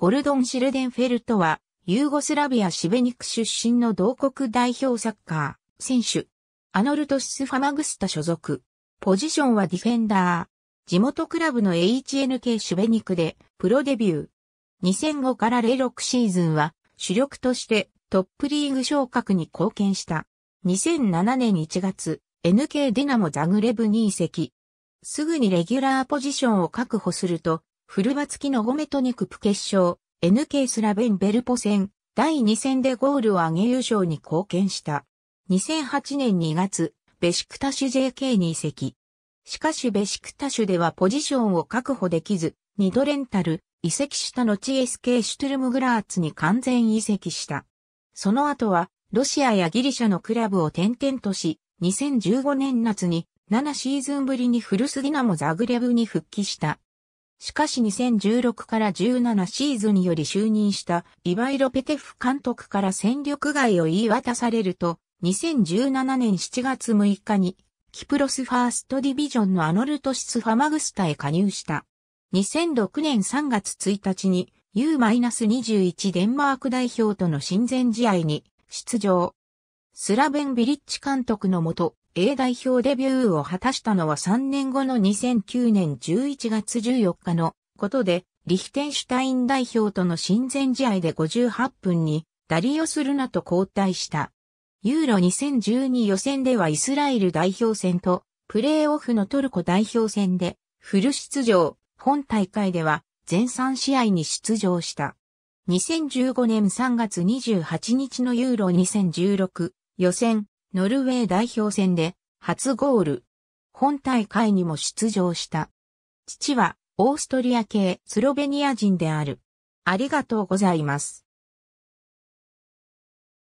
ゴルドン・シルデンフェルトは、ユーゴスラビア・シベニク出身の同国代表サッカー、選手。アノルトス・ファマグスタ所属。ポジションはディフェンダー。地元クラブの HNK シベニクでプロデビュー。2005から06シーズンは主力としてトップリーグ昇格に貢献した。2007年1月、NK ディナモザグレブに移籍。すぐにレギュラーポジションを確保すると、フルバツキのゴメトニクプ決勝、NK スラベンベルポ戦、第2戦でゴールを挙げ優勝に貢献した。2008年2月、ベシクタシュ JK に移籍。しかしベシクタシュではポジションを確保できず、ニ度レンタル、移籍した後 SK シュトゥルムグラーツに完全移籍した。その後は、ロシアやギリシャのクラブを転々とし、2015年夏に7シーズンぶりに古ルスディナもザグレブに復帰した。しかし2016から17シーズンにより就任したリヴァイ・ロペテフ監督から戦力外を言い渡されると、2017年7月6日に、キプロスファーストディビジョンのアノルトシス・ファマグスタへ加入した。2006年3月1日に U-21 デンマーク代表との親善試合に出場。スラベン・ビリッチ監督のもと、A 代表デビューを果たしたのは3年後の2009年11月14日のことで、リヒテンシュタイン代表との親善試合で58分にダリオス・ルナと交代した。ユーロ2012予選ではイスラエル代表戦とプレーオフのトルコ代表戦でフル出場、本大会では全3試合に出場した。2015年3月28日のユーロ2016予選ノルウェー代表戦で初ゴール。本大会にも出場した。父はオーストリア系スロベニア人である。ありがとうございます。